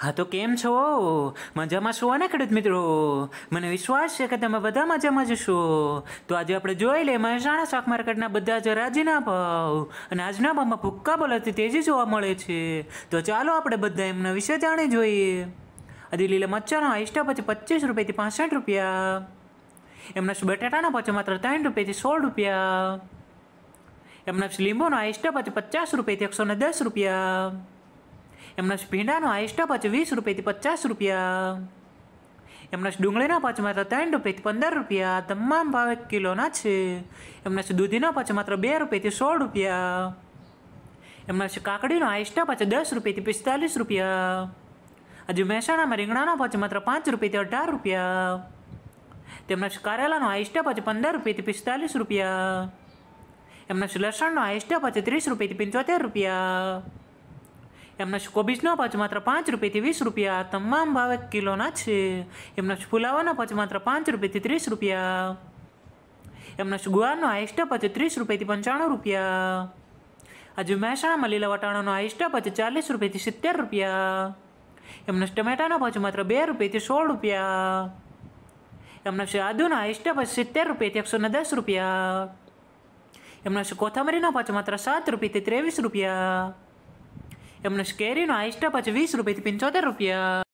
હા તો કેમ છો મજામાં શું ને ખેડૂત મિત્રો મને વિશ્વાસ છે કે તમે બધા મજામાં જશો તો આજે આપણે જોઈ લઈએ મહેસાણા શાક માર્કેટના બધા જ રાજીના ભાવ અને આજના ભાવમાં ભૂક્કા બોલાતી તેજી જોવા મળે છે તો ચાલો આપણે બધા એમના વિશે જાણી જોઈએ આજે લીલા મરચાનો આઈસ્ટા પછી પચીસ રૂપિયાથી પાસઠ રૂપિયા એમના બટાટાના પછી માત્ર ત્રણ રૂપિયાથી સોળ રૂપિયા એમના લીંબુનો આઈસ્ટા પછી પચાસ રૂપિયાથી એકસો ને દસ રૂપિયા એમના ભીંડાનો હાઈસ્ટ પાછો વીસ રૂપિયાથી પચાસ રૂપિયા એમના ડુંગળીના પાછો માત્ર ત્રણ રૂપિયાથી પંદર રૂપિયા તમામ ભાવે કિલોના છે એમના દૂધીના પાછો માત્ર બે રૂપિયાથી સો રૂપિયા એમના કાકડીનો હાઈસ્ટા પાછો દસ રૂપિયાથી પિસ્તાલીસ રૂપિયા હજુ મહેસાણામાં રીંગણાનો પાછો માત્ર પાંચ રૂપિયાથી અઢાર રૂપિયા તેમના કારેલાનો હાઈસ્ટા પાછો પંદર રૂપિયાથી પિસ્તાલીસ રૂપિયા એમના લસણનો હાઈસ્ટા પાછો ત્રીસ રૂપિયાથી પંચોતેર રૂપિયા એમના નો પાછ માત્ર પાંચ થી વીસ રૂપિયા તમામ ભાવે કિલો ના છે એમના ના પાછ માત્ર પાંચ થી ત્રીસ રૂપિયા એમના ગુવારનો હાઈસ્ટ પાછ ત્રીસ થી પંચાણું રૂપિયા આજે મહેસાણામાં લીલા નો હાઈસ્ટ 40 ચાલીસ થી સિત્તેર રૂપિયા એમના નો પાછ માત્ર બે થી સોળ રૂપિયા એમના આદુના હાઈસ્ટ પાછ સિત્તેર રૂપિયાથી એકસો ને દસ રૂપિયા એમના નો પાછ માત્ર સાત થી ત્રેવીસ રૂપિયા Έμουν σκέρι, νοσκέρει ο νάιστρα, πατσιβί, Ρουπια.